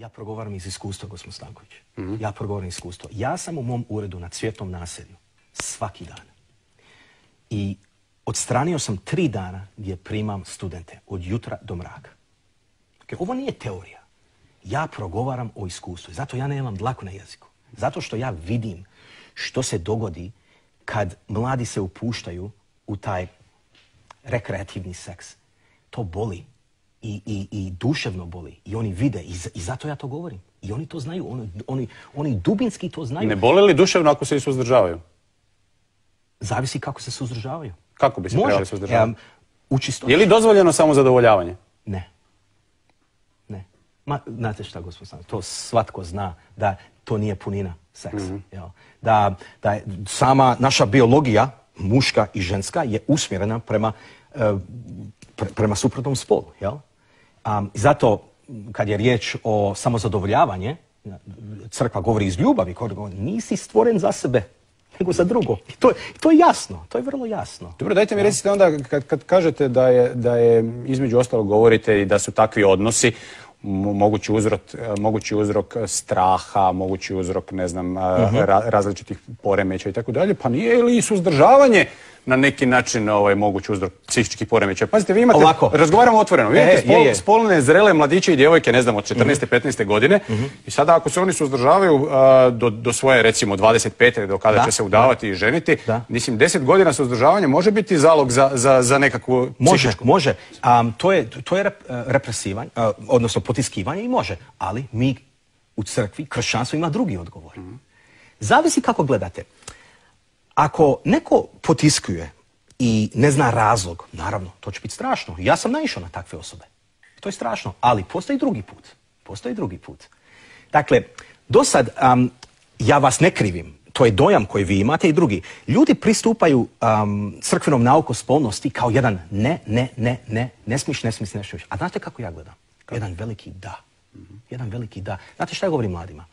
Ja progovaram iz iskustva, gospod Stanković. Mhm. Ja progovaram iz iskustva. Ja sam u mom uredu na cvjetnom naselju svaki dan. I odstranio sam tri dana gdje primam studente. Od jutra do mraka. Dakle, ovo nije teorija. Ja progovaram o iskustvu. Zato ja nemam dlaku na jeziku. Zato što ja vidim što se dogodi kad mladi se upuštaju u taj rekreativni seks. To boli i, i, duševno boli. I oni vide. I, zato ja to govorim. I oni to znaju. Oni, dubinski to znaju. Ne bole li duševno ako se i suzdržavaju? Zavisi kako se suzdržavaju. Kako bi se trebali suzdržavati? je li dozvoljeno samo zadovoljavanje? Ne. Ne. Ma, znate šta, gospod to svatko zna da to nije punina seksa. Mhm. Da, sama naša biologija, muška i ženska, je usmjerena prema, e, prema suprotnom spolu. Jel? zato kad je riječ o samozadovoljavanje, crkva govori iz ljubavi, govori, nisi stvoren za sebe, nego za drugo. I to, je jasno, to je vrlo jasno. Dobro, dajte mi recite onda, kad, kad kažete da je, da je, između ostalo govorite i da su takvi odnosi, mogući uzrok, straha, mogući uzrok, ne znam, mhm. različitih poremeća i tako dalje, pa nije li i suzdržavanje na neki način mogući ovaj, moguć uzrok psihičkih poremećaja. Pazite, vi imate, razgovaramo otvoreno, vi imate e, spolne, zrele mladiće i djevojke, ne znam, od 14. 15. Mhm. godine mhm. i sada ako se oni suzdržavaju do, svoje, recimo, 25. do kada će se udavati i ženiti, mislim, 10 godina suzdržavanja može biti zalog za, nekakvu može, psihičku... Može, može. to je, to e, represivanje, e, odnosno potiskivanje i može, ali mi u crkvi, kršćanstvo ima drugi odgovor. Mhm. Zavisi kako gledate. Ako neko potiskuje i ne zna razlog, naravno, to će biti strašno. Ja sam naišao na takve osobe. To je strašno, ali postoji drugi put. Postoji drugi put. Dakle, do sad, ja vas ne krivim, to je dojam koji vi imate i drugi. Ljudi pristupaju um, crkvenom nauku spolnosti kao jedan ne, ne, ne, ne, ne smiš, ne ne A znate kako ja gledam? Jedan veliki da. Jedan veliki da. Znate šta ja govorim mladima?